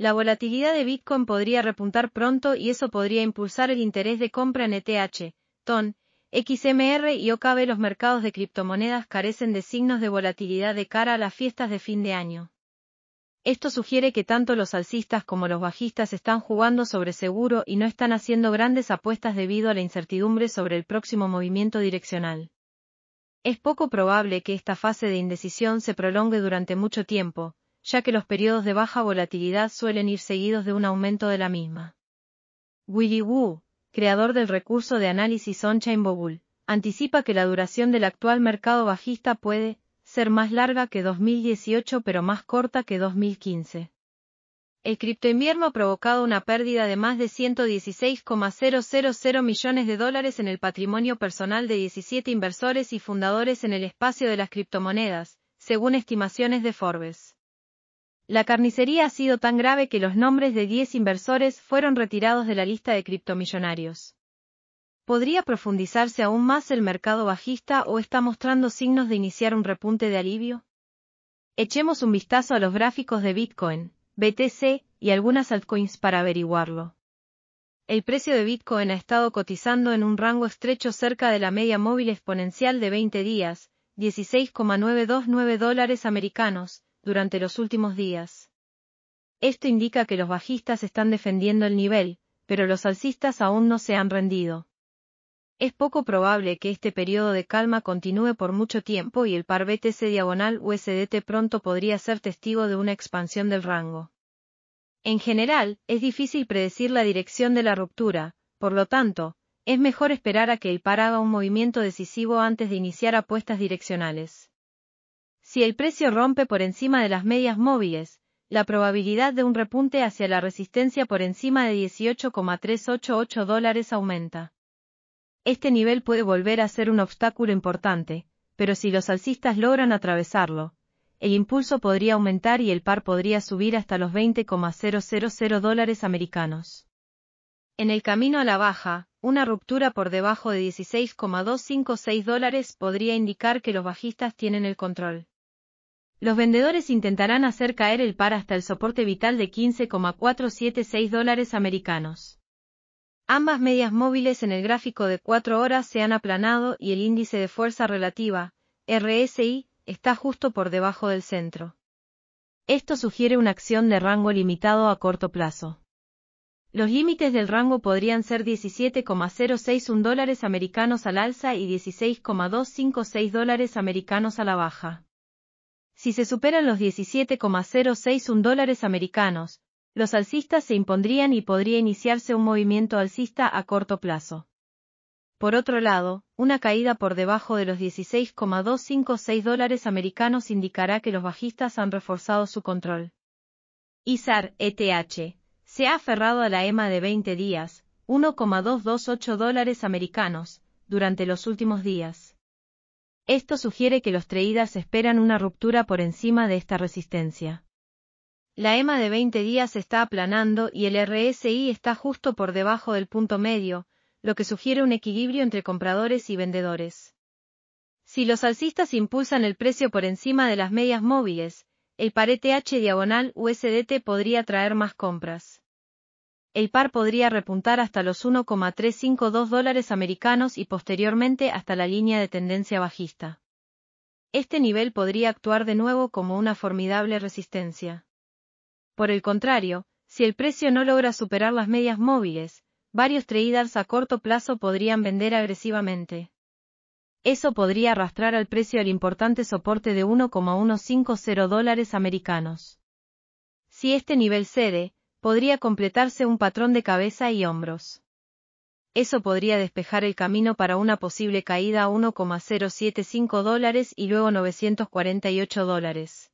La volatilidad de Bitcoin podría repuntar pronto y eso podría impulsar el interés de compra en ETH, TON, XMR y OKB. Los mercados de criptomonedas carecen de signos de volatilidad de cara a las fiestas de fin de año. Esto sugiere que tanto los alcistas como los bajistas están jugando sobre seguro y no están haciendo grandes apuestas debido a la incertidumbre sobre el próximo movimiento direccional. Es poco probable que esta fase de indecisión se prolongue durante mucho tiempo, ya que los periodos de baja volatilidad suelen ir seguidos de un aumento de la misma. Willy Wu, creador del recurso de análisis on-chain Bobul, anticipa que la duración del actual mercado bajista puede ser más larga que 2018 pero más corta que 2015. El criptoinvierno ha provocado una pérdida de más de 116,000 millones de dólares en el patrimonio personal de 17 inversores y fundadores en el espacio de las criptomonedas, según estimaciones de Forbes. La carnicería ha sido tan grave que los nombres de 10 inversores fueron retirados de la lista de criptomillonarios. ¿Podría profundizarse aún más el mercado bajista o está mostrando signos de iniciar un repunte de alivio? Echemos un vistazo a los gráficos de Bitcoin, BTC y algunas altcoins para averiguarlo. El precio de Bitcoin ha estado cotizando en un rango estrecho cerca de la media móvil exponencial de 20 días, 16,929 dólares americanos, durante los últimos días. Esto indica que los bajistas están defendiendo el nivel, pero los alcistas aún no se han rendido. Es poco probable que este periodo de calma continúe por mucho tiempo y el par BTC diagonal USDT pronto podría ser testigo de una expansión del rango. En general, es difícil predecir la dirección de la ruptura, por lo tanto, es mejor esperar a que el par haga un movimiento decisivo antes de iniciar apuestas direccionales. Si el precio rompe por encima de las medias móviles, la probabilidad de un repunte hacia la resistencia por encima de 18,388 dólares aumenta. Este nivel puede volver a ser un obstáculo importante, pero si los alcistas logran atravesarlo, el impulso podría aumentar y el par podría subir hasta los 20,000 dólares americanos. En el camino a la baja, una ruptura por debajo de 16,256 dólares podría indicar que los bajistas tienen el control. Los vendedores intentarán hacer caer el par hasta el soporte vital de 15,476 dólares americanos. Ambas medias móviles en el gráfico de cuatro horas se han aplanado y el índice de fuerza relativa, RSI, está justo por debajo del centro. Esto sugiere una acción de rango limitado a corto plazo. Los límites del rango podrían ser 17,061 dólares americanos al alza y 16,256 dólares americanos a la baja. Si se superan los 17,061 dólares americanos, los alcistas se impondrían y podría iniciarse un movimiento alcista a corto plazo. Por otro lado, una caída por debajo de los 16,256 dólares americanos indicará que los bajistas han reforzado su control. ISAR ETH se ha aferrado a la EMA de 20 días, 1,228 dólares americanos, durante los últimos días. Esto sugiere que los traders esperan una ruptura por encima de esta resistencia. La EMA de 20 días está aplanando y el RSI está justo por debajo del punto medio, lo que sugiere un equilibrio entre compradores y vendedores. Si los alcistas impulsan el precio por encima de las medias móviles, el parete H diagonal USDT podría traer más compras el par podría repuntar hasta los 1,352 dólares americanos y posteriormente hasta la línea de tendencia bajista. Este nivel podría actuar de nuevo como una formidable resistencia. Por el contrario, si el precio no logra superar las medias móviles, varios traders a corto plazo podrían vender agresivamente. Eso podría arrastrar al precio al importante soporte de 1,150 dólares americanos. Si este nivel cede, podría completarse un patrón de cabeza y hombros. Eso podría despejar el camino para una posible caída a 1,075 dólares y luego 948 dólares.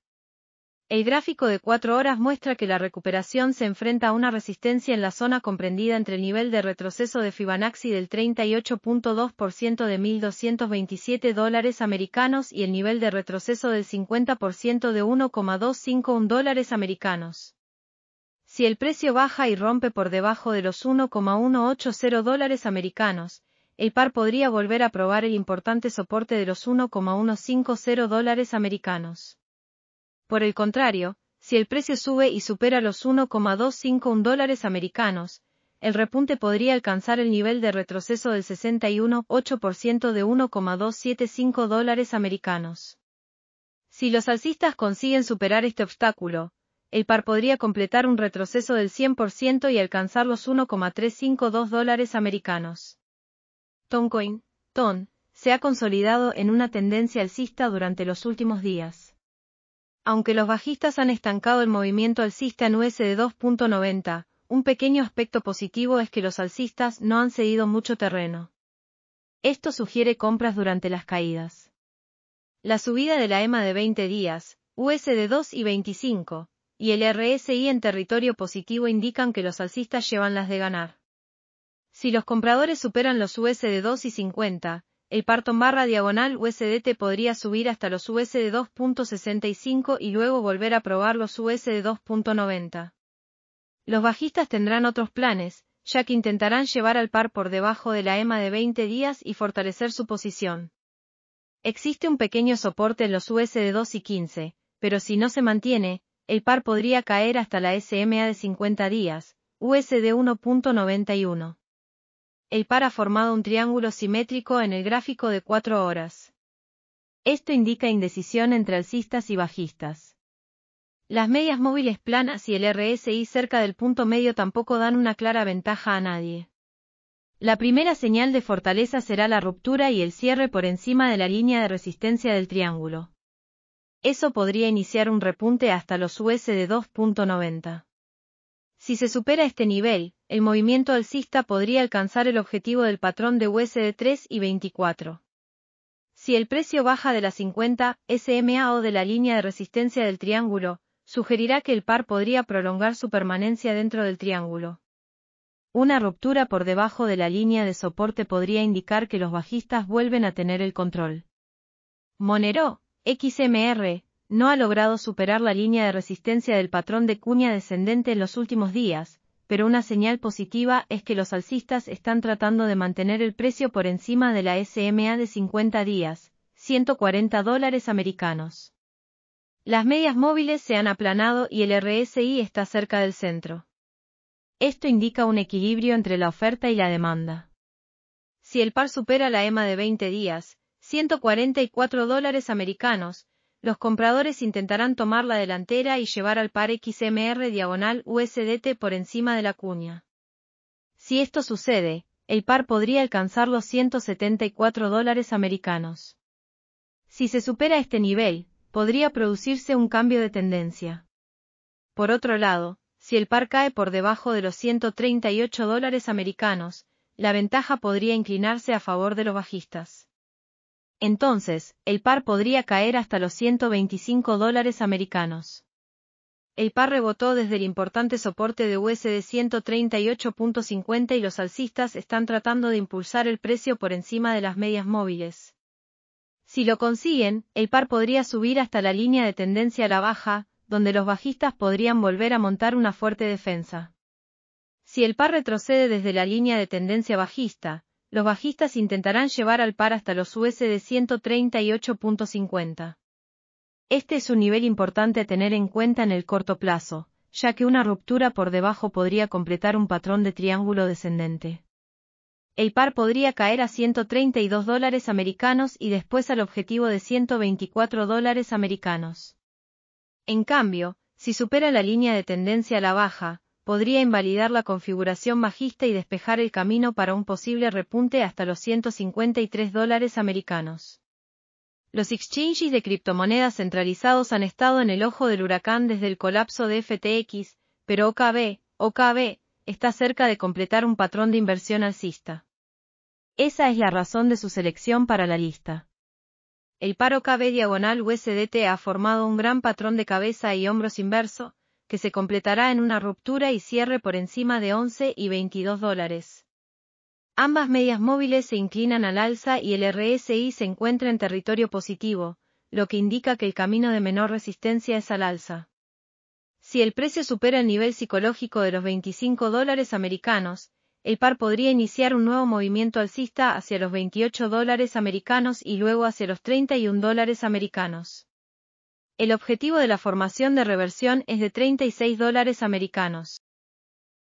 El gráfico de cuatro horas muestra que la recuperación se enfrenta a una resistencia en la zona comprendida entre el nivel de retroceso de Fibonacci del 38.2% de 1.227 dólares americanos y el nivel de retroceso del 50% de 1,251 dólares americanos. Si el precio baja y rompe por debajo de los 1,180 dólares americanos, el par podría volver a probar el importante soporte de los 1,150 dólares americanos. Por el contrario, si el precio sube y supera los 1,251 dólares americanos, el repunte podría alcanzar el nivel de retroceso del 61,8% de 1,275 dólares americanos. Si los alcistas consiguen superar este obstáculo, el par podría completar un retroceso del 100% y alcanzar los 1,352 dólares americanos. Toncoin, TON, se ha consolidado en una tendencia alcista durante los últimos días. Aunque los bajistas han estancado el movimiento alcista en USD 2.90, un pequeño aspecto positivo es que los alcistas no han cedido mucho terreno. Esto sugiere compras durante las caídas. La subida de la EMA de 20 días, USD 2 y 25, y el RSI en territorio positivo indican que los alcistas llevan las de ganar. Si los compradores superan los USD 2 y 50, el parto barra diagonal USDT podría subir hasta los USD 2.65 y luego volver a probar los USD 2.90. Los bajistas tendrán otros planes, ya que intentarán llevar al par por debajo de la EMA de 20 días y fortalecer su posición. Existe un pequeño soporte en los USD 2 y 15, pero si no se mantiene, el par podría caer hasta la SMA de 50 días, USD 1.91. El par ha formado un triángulo simétrico en el gráfico de 4 horas. Esto indica indecisión entre alcistas y bajistas. Las medias móviles planas y el RSI cerca del punto medio tampoco dan una clara ventaja a nadie. La primera señal de fortaleza será la ruptura y el cierre por encima de la línea de resistencia del triángulo eso podría iniciar un repunte hasta los USD 2.90. Si se supera este nivel, el movimiento alcista podría alcanzar el objetivo del patrón de USD 3 y 24. Si el precio baja de la 50 SMA o de la línea de resistencia del triángulo, sugerirá que el par podría prolongar su permanencia dentro del triángulo. Una ruptura por debajo de la línea de soporte podría indicar que los bajistas vuelven a tener el control. Monero, XMR, no ha logrado superar la línea de resistencia del patrón de cuña descendente en los últimos días, pero una señal positiva es que los alcistas están tratando de mantener el precio por encima de la SMA de 50 días, 140 dólares americanos. Las medias móviles se han aplanado y el RSI está cerca del centro. Esto indica un equilibrio entre la oferta y la demanda. Si el par supera la EMA de 20 días, 144 dólares americanos, los compradores intentarán tomar la delantera y llevar al par XMR diagonal USDT por encima de la cuña. Si esto sucede, el par podría alcanzar los 174 dólares americanos. Si se supera este nivel, podría producirse un cambio de tendencia. Por otro lado, si el par cae por debajo de los 138 dólares americanos, la ventaja podría inclinarse a favor de los bajistas entonces, el par podría caer hasta los 125 dólares americanos. El par rebotó desde el importante soporte de USD 138.50 y los alcistas están tratando de impulsar el precio por encima de las medias móviles. Si lo consiguen, el par podría subir hasta la línea de tendencia a la baja, donde los bajistas podrían volver a montar una fuerte defensa. Si el par retrocede desde la línea de tendencia bajista, los bajistas intentarán llevar al par hasta los de 138.50. Este es un nivel importante a tener en cuenta en el corto plazo, ya que una ruptura por debajo podría completar un patrón de triángulo descendente. El par podría caer a 132 dólares americanos y después al objetivo de 124 dólares americanos. En cambio, si supera la línea de tendencia a la baja, podría invalidar la configuración bajista y despejar el camino para un posible repunte hasta los 153 dólares americanos. Los exchanges de criptomonedas centralizados han estado en el ojo del huracán desde el colapso de FTX, pero OKB, OKB, está cerca de completar un patrón de inversión alcista. Esa es la razón de su selección para la lista. El paro KB diagonal USDT ha formado un gran patrón de cabeza y hombros inverso, que se completará en una ruptura y cierre por encima de 11 y 22 dólares. Ambas medias móviles se inclinan al alza y el RSI se encuentra en territorio positivo, lo que indica que el camino de menor resistencia es al alza. Si el precio supera el nivel psicológico de los 25 dólares americanos, el par podría iniciar un nuevo movimiento alcista hacia los 28 dólares americanos y luego hacia los 31 dólares americanos. El objetivo de la formación de reversión es de 36 dólares americanos.